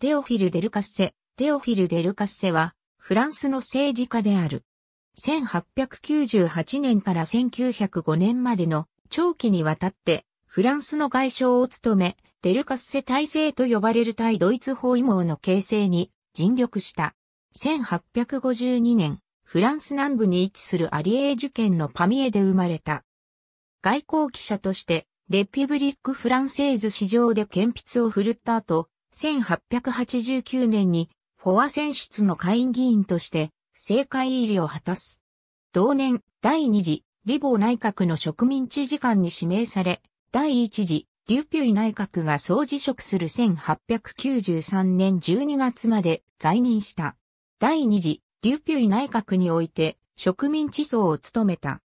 テオフィル・デルカッセ。テオフィル・デルカッセは、フランスの政治家である。1898年から1905年までの長期にわたって、フランスの外相を務め、デルカッセ体制と呼ばれる対ドイツ包囲網の形成に尽力した。1852年、フランス南部に位置するアリエージュ県のパミエで生まれた。外交記者として、レピブリック・フランセーズ市場で鉛筆を振るった後、1889年にフォア選出の下院議員として政界入りを果たす。同年、第二次、リボー内閣の植民地時官に指名され、第一次、リュピュイ内閣が総辞職する1893年12月まで在任した。第二次、リュピュイ内閣において植民地層を務めた。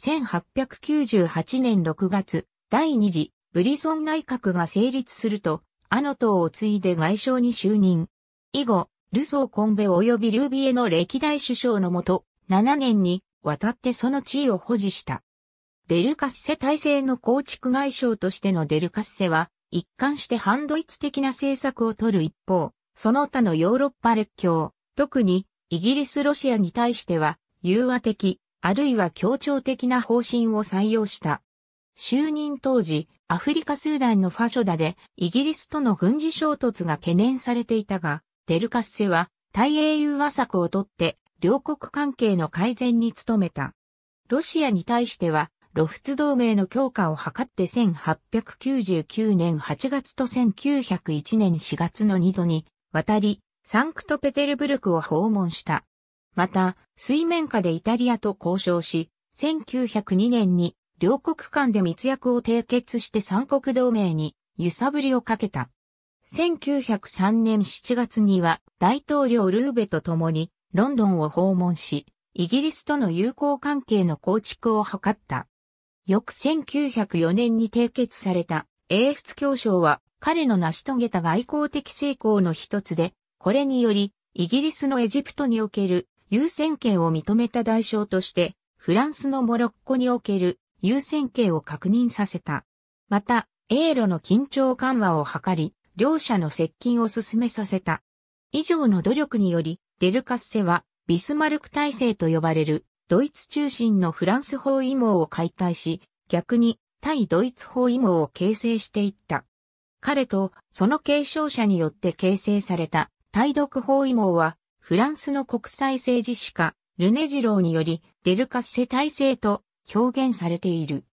1898年6月、第二次、ブリソン内閣が成立すると、アノトを継いで外相に就任。以後、ルソー・コンベ及びルービエの歴代首相のもと、7年に渡ってその地位を保持した。デルカッセ体制の構築外相としてのデルカッセは、一貫して反ドイツ的な政策を取る一方、その他のヨーロッパ列強、特にイギリス・ロシアに対しては、融和的、あるいは協調的な方針を採用した。就任当時、アフリカスーダンのファショダでイギリスとの軍事衝突が懸念されていたが、デルカッセは対英雄和策をとって両国関係の改善に努めた。ロシアに対しては、ロフツ同盟の強化を図って1899年8月と1901年4月の2度に渡り、サンクトペテルブルクを訪問した。また、水面下でイタリアと交渉し、1902年に両国間で密約を締結して三国同盟に揺さぶりをかけた。1903年7月には大統領ルーベと共にロンドンを訪問し、イギリスとの友好関係の構築を図った。翌1904年に締結された英仏協商は彼の成し遂げた外交的成功の一つで、これによりイギリスのエジプトにおける優先権を認めた代償として、フランスのモロッコにおける優先権を確認させた。また、英露の緊張緩和を図り、両者の接近を進めさせた。以上の努力により、デルカッセは、ビスマルク体制と呼ばれる、ドイツ中心のフランス包囲網を解体し、逆に、対ドイツ包囲網を形成していった。彼と、その継承者によって形成された、対独包囲網は、フランスの国際政治史家、ルネジローにより、デルカッセ体制と表現されている。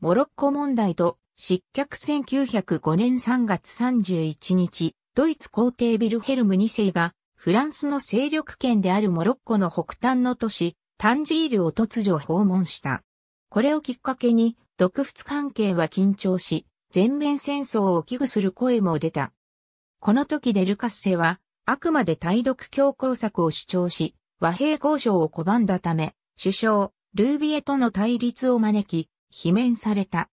モロッコ問題と失脚1905年3月31日、ドイツ皇帝ビルヘルム2世がフランスの勢力圏であるモロッコの北端の都市、タンジールを突如訪問した。これをきっかけに、独仏関係は緊張し、全面戦争を危惧する声も出た。この時デルカッセは、あくまで対独強硬策を主張し、和平交渉を拒んだため、首相、ルービエとの対立を招き、罷免された。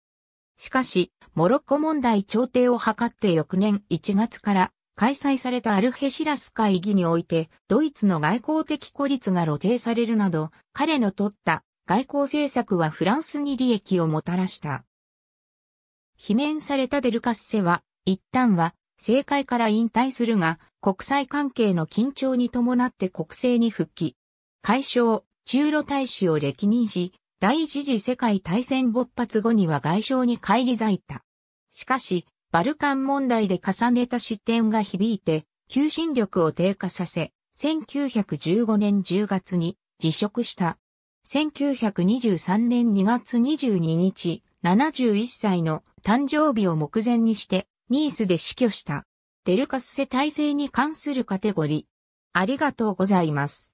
しかし、モロッコ問題調停を図って翌年1月から開催されたアルヘシラス会議において、ドイツの外交的孤立が露呈されるなど、彼の取った外交政策はフランスに利益をもたらした。罷免されたデルカッセは、一旦は政界から引退するが、国際関係の緊張に伴って国政に復帰。解消、中路大使を歴任し、第一次世界大戦勃発後には外相に返り咲いた。しかし、バルカン問題で重ねた失点が響いて、求心力を低下させ、1915年10月に辞職した。1923年2月22日、71歳の誕生日を目前にして、ニースで死去した。デルカス世体制に関するカテゴリー。ありがとうございます。